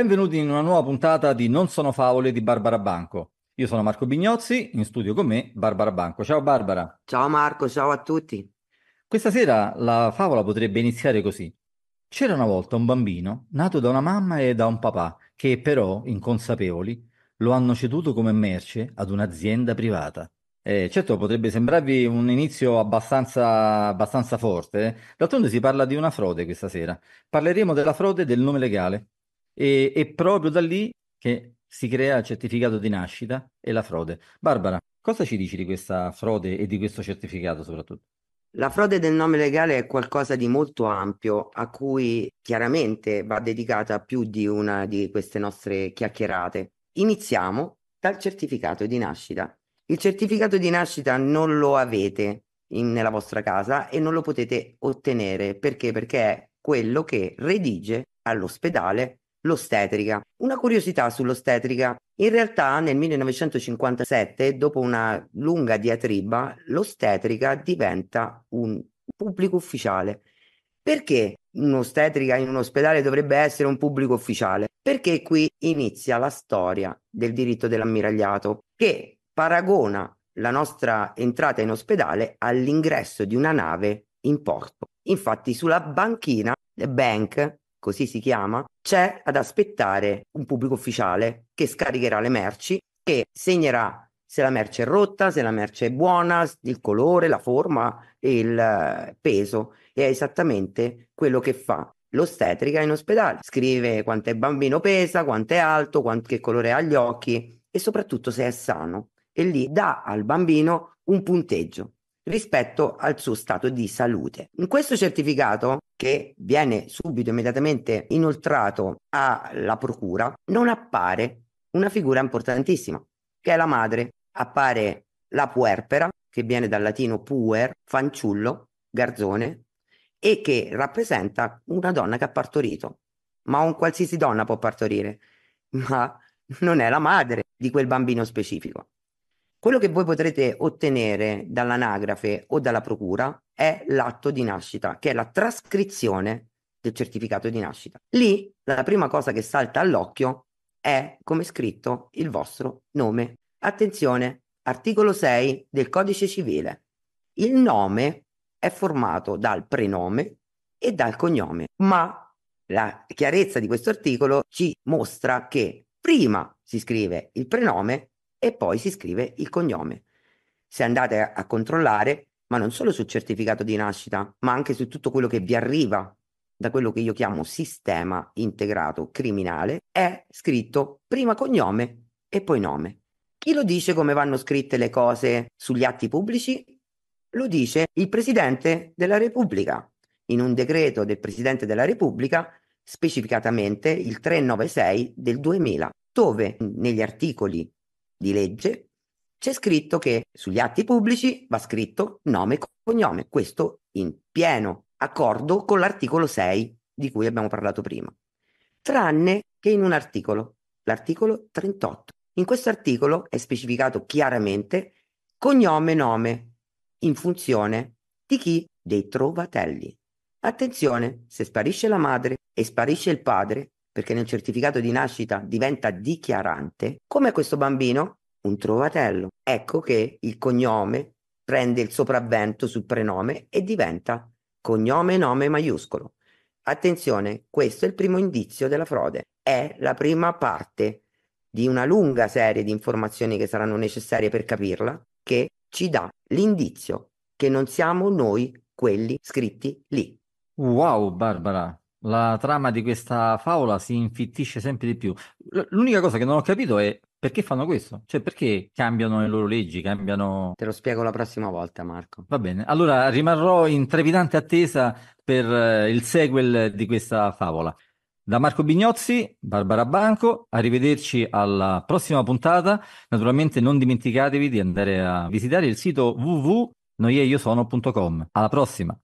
Benvenuti in una nuova puntata di Non sono favole di Barbara Banco. Io sono Marco Bignozzi, in studio con me Barbara Banco. Ciao Barbara. Ciao Marco, ciao a tutti. Questa sera la favola potrebbe iniziare così. C'era una volta un bambino nato da una mamma e da un papà che però, inconsapevoli, lo hanno ceduto come merce ad un'azienda privata. Eh, certo, potrebbe sembrarvi un inizio abbastanza, abbastanza forte. Eh? D'altronde si parla di una frode questa sera. Parleremo della frode del nome legale. E, è proprio da lì che si crea il certificato di nascita e la frode. Barbara, cosa ci dici di questa frode e di questo certificato soprattutto? La frode del nome legale è qualcosa di molto ampio, a cui chiaramente va dedicata più di una di queste nostre chiacchierate. Iniziamo dal certificato di nascita. Il certificato di nascita non lo avete in, nella vostra casa e non lo potete ottenere perché? Perché è quello che redige all'ospedale l'ostetrica. Una curiosità sull'ostetrica. In realtà nel 1957, dopo una lunga diatriba, l'ostetrica diventa un pubblico ufficiale. Perché un'ostetrica in un ospedale dovrebbe essere un pubblico ufficiale? Perché qui inizia la storia del diritto dell'ammiragliato che paragona la nostra entrata in ospedale all'ingresso di una nave in porto. Infatti sulla banchina, bank, così si chiama, c'è ad aspettare un pubblico ufficiale che scaricherà le merci, che segnerà se la merce è rotta, se la merce è buona, il colore, la forma, il eh, peso. E è esattamente quello che fa l'ostetrica in ospedale. Scrive quanto è bambino pesa, quanto è alto, quant- che colore ha gli occhi e soprattutto se è sano. E lì dà al bambino un punteggio rispetto al suo stato di salute. In questo certificato che viene subito immediatamente inoltrato alla procura, non appare una figura importantissima, che è la madre. Appare la puerpera, che viene dal latino puer, fanciullo, garzone, e che rappresenta una donna che ha partorito. Ma un qualsiasi donna può partorire, ma non è la madre di quel bambino specifico. Quello che voi potrete ottenere dall'anagrafe o dalla procura è l'atto di nascita, che è la trascrizione del certificato di nascita. Lì la prima cosa che salta all'occhio è come scritto il vostro nome. Attenzione, articolo 6 del codice civile. Il nome è formato dal prenome e dal cognome, ma la chiarezza di questo articolo ci mostra che prima si scrive il prenome e poi si scrive il cognome. Se andate a controllare, ma non solo sul certificato di nascita, ma anche su tutto quello che vi arriva da quello che io chiamo sistema integrato criminale, è scritto prima cognome e poi nome. Chi lo dice come vanno scritte le cose sugli atti pubblici? Lo dice il Presidente della Repubblica, in un decreto del Presidente della Repubblica, specificatamente il 396 del 2000, dove negli articoli di legge c'è scritto che sugli atti pubblici va scritto nome e cognome, questo in pieno accordo con l'articolo 6 di cui abbiamo parlato prima, tranne che in un articolo, l'articolo 38. In questo articolo è specificato chiaramente cognome e nome in funzione di chi? Dei trovatelli. Attenzione, se sparisce la madre e sparisce il padre, perché nel certificato di nascita diventa dichiarante, come questo bambino, un trovatello. Ecco che il cognome prende il sopravvento sul prenome e diventa cognome nome maiuscolo. Attenzione, questo è il primo indizio della frode, è la prima parte di una lunga serie di informazioni che saranno necessarie per capirla, che ci dà l'indizio che non siamo noi quelli scritti lì. Wow, Barbara, la trama di questa favola si infittisce sempre di più. l'unica cosa che non ho capito è perché fanno questo? Cioè, perché cambiano le loro leggi? Cambiano. Te lo spiego la prossima volta, Marco. Va bene. Allora rimarrò in trepidante attesa per eh, il sequel di questa favola. Da Marco Bignozzi, Barbara Banco, arrivederci alla prossima puntata. Naturalmente non dimenticatevi di andare a visitare il sito www.noieiosono.com. Alla prossima!